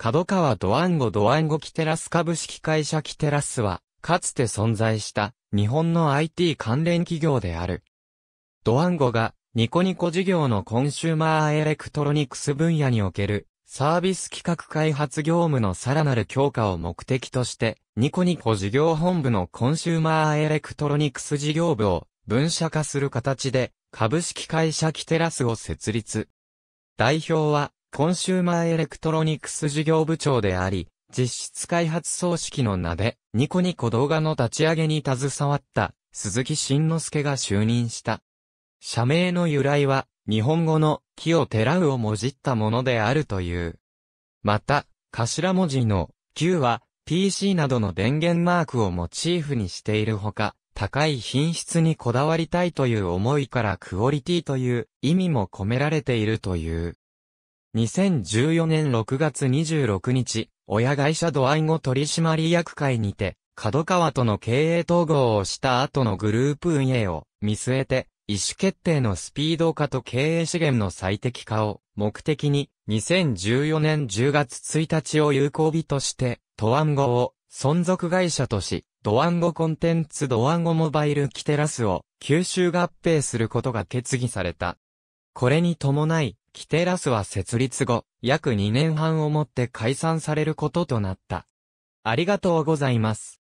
角川ドワンゴドワンゴキテラス株式会社キテラスは、かつて存在した日本の IT 関連企業である。ドワンゴがニコニコ事業のコンシューマーエレクトロニクス分野におけるサービス企画開発業務のさらなる強化を目的として、ニコニコ事業本部のコンシューマーエレクトロニクス事業部を分社化する形で株式会社キテラスを設立。代表はコンシューマーエレクトロニクス事業部長であり、実質開発組織の名で、ニコニコ動画の立ち上げに携わった、鈴木慎之介が就任した。社名の由来は、日本語の、木をてらうをもじったものであるという。また、頭文字の、Q は、PC などの電源マークをモチーフにしているほか、高い品質にこだわりたいという思いからクオリティという意味も込められているという。2014年6月26日、親会社ドンゴ取締役会にて、角川との経営統合をした後のグループ運営を見据えて、意思決定のスピード化と経営資源の最適化を目的に、2014年10月1日を有効日として、ドワンゴを存続会社とし、ドワンゴコンテンツドワンゴモバイルキテラスを吸収合併することが決議された。これに伴い、キテラスは設立後、約2年半をもって解散されることとなった。ありがとうございます。